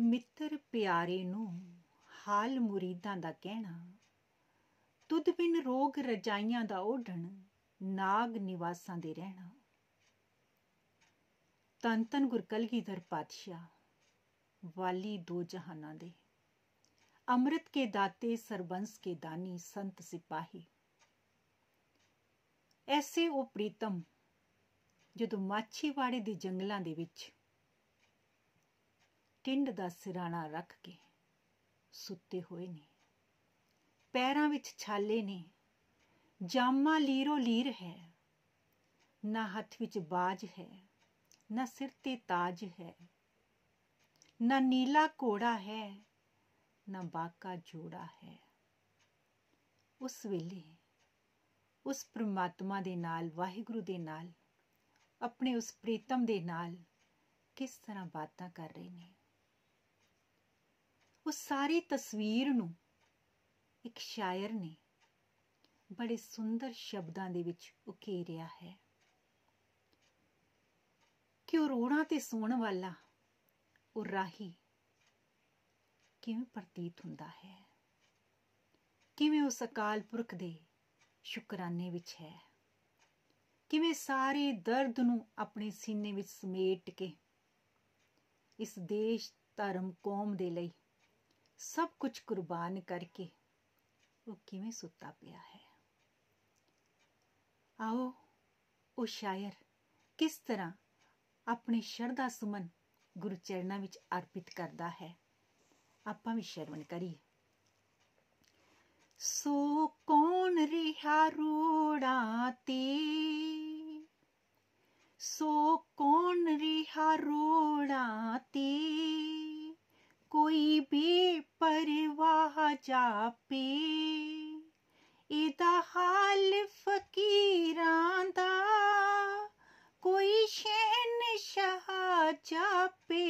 ਮਿੱਤਰ ਪਿਆਰੇ ਨੂੰ ਹਾਲ ਮੁਰੀਦਾਂ ਦਾ ਕਹਿਣਾ ਤੁਧ ਬਿਨ ਰੋਗ ਰਜਾਈਆਂ ਦਾ ਓਢਣ ਨਾਗ ਨਿਵਾਸਾਂ ਦੇ ਰਹਿਣਾ ਤਨ ਤਨ ਗੁਰਕਲਗੀਧਰ ਪਾਤਸ਼ਾਹ ਵਾਲੀ ਦੋ ਜਹਾਨਾਂ ਦੇ ਅੰਮ੍ਰਿਤ ਕੇ ਦਾਤੇ ਸਰਬੰਸ ਕੇ ਦਾਨੀ ਸੰਤ ਸਿਪਾਹੀ ਐਸੇ ਉਹ ਪ੍ਰੀਤਮ ਜਦੋਂ ਮਾਛੀਵਾੜੇ ਦੇ ਜੰਗਲਾਂ ਦੇ ਵਿੱਚ ਟਿੰਡ ਦਾ ਸਿਰਾਣਾ ਰੱਖ ਕੇ ਸੁੱਤੇ ਹੋਏ ਨੇ ਪੈਰਾਂ ਵਿੱਚ ਛਾਲੇ ਨੇ ਜਾਮਾ ਲੀਰੋ ਲੀਰ ਹੈ ਨਾ ਹੱਥ ਵਿੱਚ ਬਾਜ ਹੈ ਨਾ ਸਿਰ ਤੇ ਤਾਜ ਹੈ ਨਾ ਨੀਲਾ ਕੋੜਾ ਹੈ ਨਾ ਬਾਕਾ ਜੋੜਾ ਹੈ ਉਸ ਵੇਲੇ ਉਸ ਪ੍ਰਮਾਤਮਾ ਦੇ ਨਾਲ ਵਾਹਿਗੁਰੂ ਦੇ ਨਾਲ ਆਪਣੇ ਉਸ ਪ੍ਰੀਤਮ ਦੇ ਨਾਲ ਕਿਸ ਤਰ੍ਹਾਂ ਬਾਤਾਂ ਕਰ ਰਹੇ ਨੇ ਉਹ ਸਾਰੀ ਤਸਵੀਰ ਨੂੰ ਇੱਕ ਸ਼ਾਇਰ ਨੇ ਬੜੇ ਸੁੰਦਰ ਸ਼ਬਦਾਂ ਦੇ ਵਿੱਚ ਉਕੇਰਿਆ ਹੈ ਕਿ ਉਹ ਰੋਣਾ ਤੇ ਸੋਣ ਵਾਲਾ ਉਹ ਰਾਹੀ ਕਿਵੇਂ ਪ੍ਰਤੀਤ ਹੁੰਦਾ ਹੈ ਕਿਵੇਂ ਉਸ ਅਕਾਲ ਪੁਰਖ ਦੇ ਸ਼ੁਕਰਾਨੇ ਵਿੱਚ ਹੈ ਕਿਵੇਂ ਸਾਰੇ ਦਰਦ ਨੂੰ ਆਪਣੇ ਸੀਨੇ ਵਿੱਚ ਸਮੇਟ ਕੇ ਇਸ ਦੇਸ਼ ਧਰਮ ਕੌਮ ਦੇ ਲਈ ਸਭ ਕੁਝ ਕੁਰਬਾਨ ਕਰਕੇ ਉਹ ਕਿਵੇਂ ਸੁੱਤਾ ਪਿਆ ਹੈ ਆਓ ਉਹ ਸ਼ਾਇਰ ਕਿਸ ਤਰ੍ਹਾਂ ਆਪਣੇ ਸ਼ਰਧਾ ਸੁਮਨ ਗੁਰੂ ਚਰਨਾਂ ਵਿੱਚ ਅਰਪਿਤ ਕਰਦਾ ਹੈ ਆਪਾਂ ਵੀ ਸ਼ਰਵਣ ਕਰੀਏ ਸੋ ਕੌਣ ਰਿਹਾ ਰੋੜਾਤੀ ਸੋ ਕੌਣ ਰਿਹਾ ਜਾਪੀ ਇਹਦਾ ਹਾਲ ਫਕੀਰਾਂ ਦਾ ਕੋਈ ਸ਼ੇਨ ਸ਼ਾ ਚਾਪੇ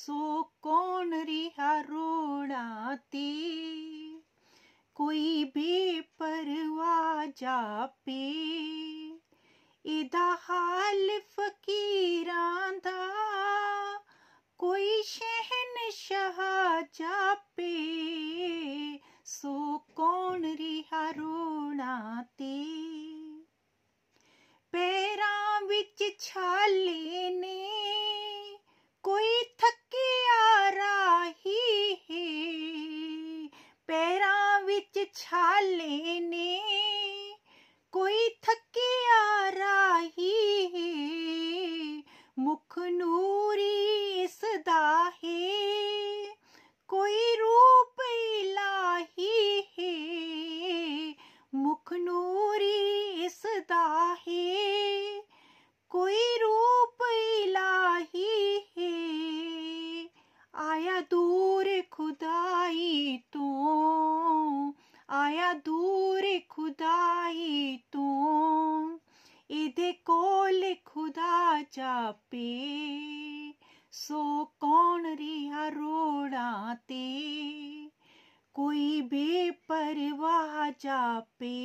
ਸੋ ਕੋਣ ਰਿਹਾ ਰੋਣਾ ਤੀ ਕੋਈ ਪਰਵਾ ਜਾਪੇ ਇਹਦਾ ਹਾਲ ਫਕੀਰਾਂ ਦਾ ਕੋਈ ਸ਼ਹਿਨ ਸ਼ਾਹ ਜਾਪੇ ਚਾਪੇ ਸੋ ਕੌਣ ਰਿਹਾ ਰੋੜਾਂ ਤੇ ਕੋਈ ਬੇਪਰਵਾਹ ਚਾਪੇ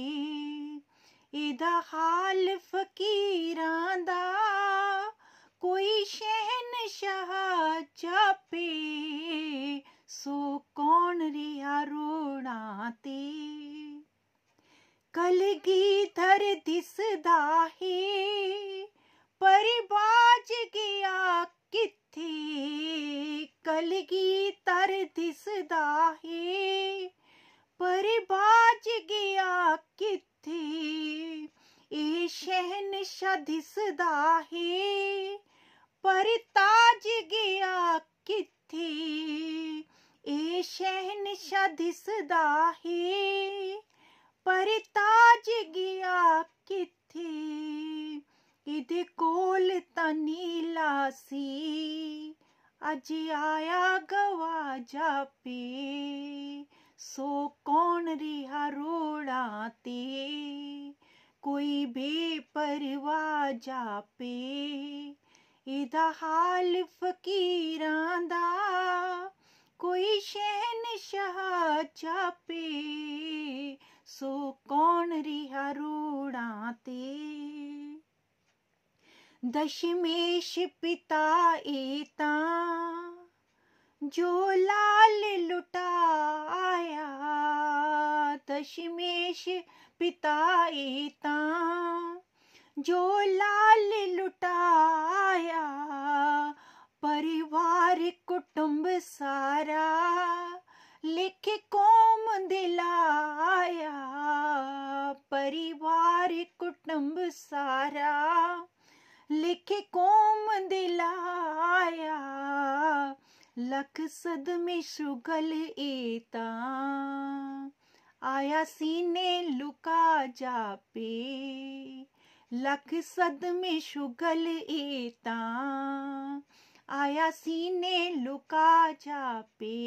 ਇਹਦਾ ਹਾਲ ਫਕੀਰਾਂ ਦਾ ਕੋਈ ਸ਼ਾਹ ਚਾਪੇ ਸੋ ਕੌਣ ਰਿਹਾ ਰੋੜਾਂ ਤੇ ਕਲਗੀ ਧਰ ਦਿਸਦਾ ਹੈ ਕਲਗੀ ਤਰ ਦਿਸਦਾ ਏ ਪਰ ਬਾਜ ਗਿਆ ਕਿੱਥੇ ਇਹ ਸ਼ਹਿਨशाह ਦਿਸਦਾ ਏ ਪਰ ਤਾਜ ਗਿਆ ਕਿੱਥੇ ਇਹ ਸ਼ਹਿਨशाह ਦਿਸਦਾ ਏ ਪਰ ਤਾਜ ਗਿਆ ਕਿੱਥੇ ਇਹਦੇ ਕੋਲ ਤਾਂ ਨੀਲਾ ਸੀ ਅੱਜ ਆਇਆ ਗਵਾ ਜਾਪੀ ਸੋ ਕੌਣ ਰਿਹਾ ਰੋੜਾ ਤੇ ਕੋਈ ਪਰਵਾ ਜਾਪੇ ਇਹਦਾ ਹਾਲ ਫਕੀਰਾਂ ਦਾ ਕੋਈ ਸ਼ਹਿਨशाह ਚਾਪੇ ਸੋ ਕੌਣ ਰਿਹਾ ਰੋੜਾ ਤੇ ਦਸ਼ਮੇਸ਼ ਪਿਤਾ ਤਾਂ ਜੋ ਲਾਲ ਲੁਟਾਇਆ ਦਸ਼ਮੇਸ਼ ਪਿਤਾ ਤਾਂ ਜੋ ਲਾਲ ਲੁਟਾਇਆ ਪਰਿਵਾਰ ਕੁਟੁੰਬ ਸਾਰਾ ਲਿਖ ਕੋਮ ਦਿਲਾਇਆ ਪਰਿਵਾਰ ਕੁਟੁੰਬ ਸਾਰਾ लिख कोम दिलाया लख सद में शुगल एता आया सीने लुका जा पे लख सद में शुगल एता आया सीने लुका जा पे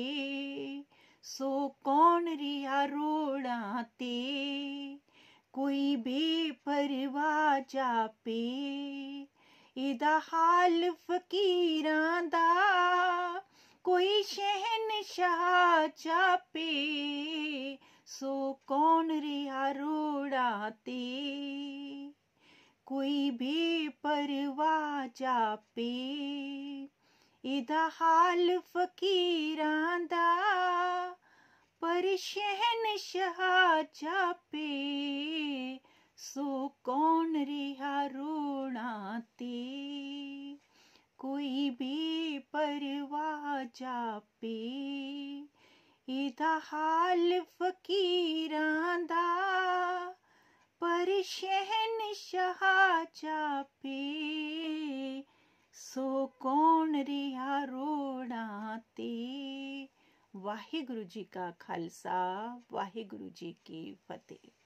सो कौन रिया ते कोई बेपरवा पे ਇਹਦਾ ਹਾਲ ਫਕੀਰਾਂ ਦਾ ਕੋਈ ਸ਼ਹਿਨशाह ਚਾਪੇ ਸੋ ਕੌਣ ਰਿਆ ਰੋੜਾ ਤੇ ਕੋਈ ਵੀ ਪਰਵਾਹ ਚਾਪੇ ਇਹਦਾ ਹਾਲ ਫਕੀਰਾਂ ਦਾ ਪਰ ਸ਼ਹਿਨशाह ਚਾਪੇ सो कौन रिहा रोणाते कोई भी परवा जापे ਇਹਦਾ ਹਾਲ ਫਕੀਰਾਂ ਦਾ ਪਰ ਸ਼ਹਿਨ ਸ਼ਹਾ ਚਾਪੇ ਸੋ ਕੌਣ ਰਿਹਾ ਰੋਣਾ ਤੇ ਵਾਹਿਗੁਰੂ ਜੀ ਕਾ ਖਾਲਸਾ ਵਾਹਿਗੁਰੂ ਜੀ ਕੀ ਫਤਿਹ